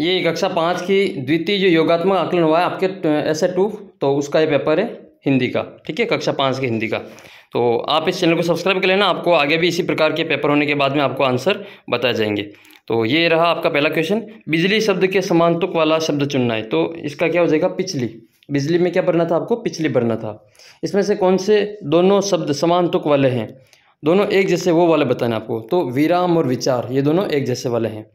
ये कक्षा पाँच की द्वितीय जो योगात्मक आकलन हुआ है आपके एस ए टू तो उसका ये पेपर है हिंदी का ठीक है कक्षा पाँच की हिंदी का तो आप इस चैनल को सब्सक्राइब कर लेना आपको आगे भी इसी प्रकार के पेपर होने के बाद में आपको आंसर बताए जाएंगे तो ये रहा आपका पहला क्वेश्चन बिजली शब्द के समानतुक वाला शब्द चुनना है तो इसका क्या हो जाएगा पिछली बिजली में क्या भरना था आपको पिछली भरना था इसमें से कौन से दोनों शब्द समानतुक वाले हैं दोनों एक जैसे वो वाले बताने आपको तो विराम और विचार ये दोनों एक जैसे वाले हैं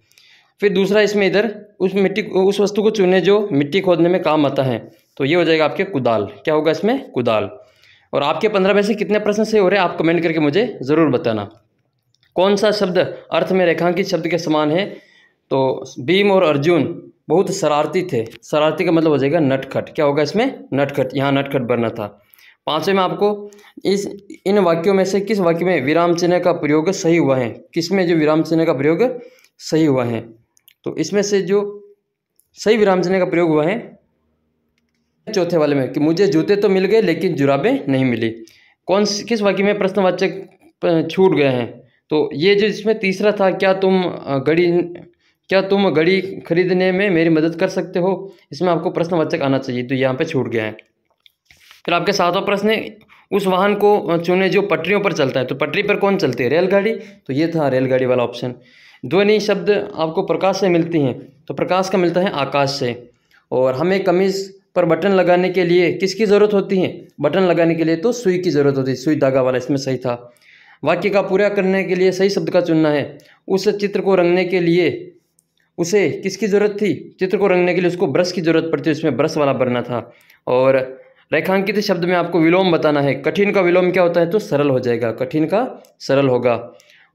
फिर दूसरा इसमें इधर उस मिट्टी उस वस्तु को चुने जो मिट्टी खोदने में काम आता है तो ये हो जाएगा आपके कुदाल क्या होगा इसमें कुदाल और आपके पंद्रह में से कितने प्रश्न से हो रहे हैं आप कमेंट करके मुझे ज़रूर बताना कौन सा शब्द अर्थ में रेखांकित शब्द के समान है तो भीम और अर्जुन बहुत शरारती थे शरारती का मतलब हो जाएगा नटखट क्या होगा इसमें नटखट यहाँ नटखट बनना था पाँचवें में आपको इस इन वाक्यों में से किस वाक्य में विराम चिन्ह का प्रयोग सही हुआ है किस में जो विराम चिन्ह का प्रयोग सही हुआ है तो इसमें से जो सही विराम चिन्ह का प्रयोग हुआ है चौथे वाले में कि मुझे जूते तो मिल गए लेकिन जुराबें नहीं मिली कौन किस वाक्य में प्रश्नवाचक छूट गए हैं तो ये जो इसमें तीसरा था क्या तुम घड़ी क्या तुम घड़ी खरीदने में मेरी मदद कर सकते हो इसमें आपको प्रश्नवाचक आना चाहिए तो यहाँ पे छूट गया है फिर आपके सातवां प्रश्न उस वाहन को चुने जो पटरियों पर चलता है तो पटरी पर कौन चलती है रेलगाड़ी तो ये था रेलगाड़ी वाला ऑप्शन ध्वनि शब्द आपको प्रकाश से मिलती हैं तो प्रकाश का मिलता है आकाश से और हमें कमीज पर बटन लगाने के लिए किसकी ज़रूरत होती है बटन लगाने के लिए तो सुई की ज़रूरत होती है सुई धागा वाला इसमें सही था वाक्य का पूरा करने के लिए सही शब्द का चुनना है उस चित्र को रंगने के लिए उसे किसकी ज़रूरत थी चित्र को रंगने के लिए उसको ब्रश की ज़रूरत पड़ती है उसमें ब्रश वाला भरना था और रेखांकित शब्द में आपको विलोम बताना है कठिन का विलोम क्या होता है तो सरल हो जाएगा कठिन का सरल होगा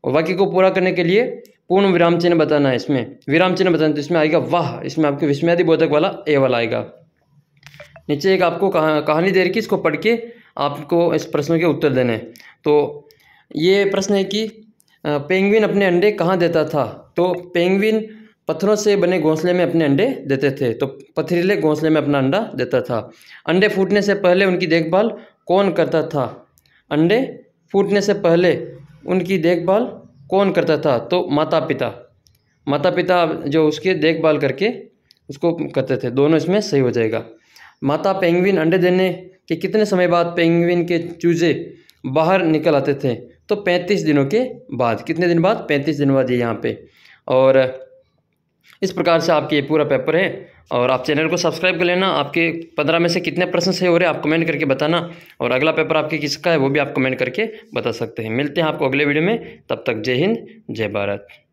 और वाक्य को पूरा करने के लिए पूर्ण विराम चिन्ह बताना है इसमें विराम चिन्ह बताना तो इसमें आएगा वाह इसमें आपके विस्मयादि बोधक वाला ए वाला आएगा नीचे एक आपको कहा, कहानी दे रखी इसको पढ़ के आपको इस प्रश्न के उत्तर देने तो ये प्रश्न है कि पेंगविन अपने अंडे कहाँ देता था तो पेंगविन पत्थरों से बने घोंसले में अपने अंडे देते थे तो पथरीले घोंसले में अपना अंडा देता था अंडे फूटने से पहले उनकी देखभाल कौन करता था अंडे फूटने से पहले उनकी देखभाल कौन करता था तो माता पिता माता पिता जो उसके देखभाल करके उसको करते थे दोनों इसमें सही हो जाएगा माता पेंगुइन अंडे देने के कितने समय बाद पेंगुइन के चूजे बाहर निकल आते थे तो पैंतीस दिनों के बाद कितने दिन बाद पैंतीस दिन बाद ये यहाँ पे और इस प्रकार से आपके ये पूरा पेपर है और आप चैनल को सब्सक्राइब कर लेना आपके पंद्रह में से कितने प्रश्न सही हो रहे हैं आप कमेंट करके बताना और अगला पेपर आपके किसका है वो भी आप कमेंट करके बता सकते हैं मिलते हैं आपको अगले वीडियो में तब तक जय हिंद जय भारत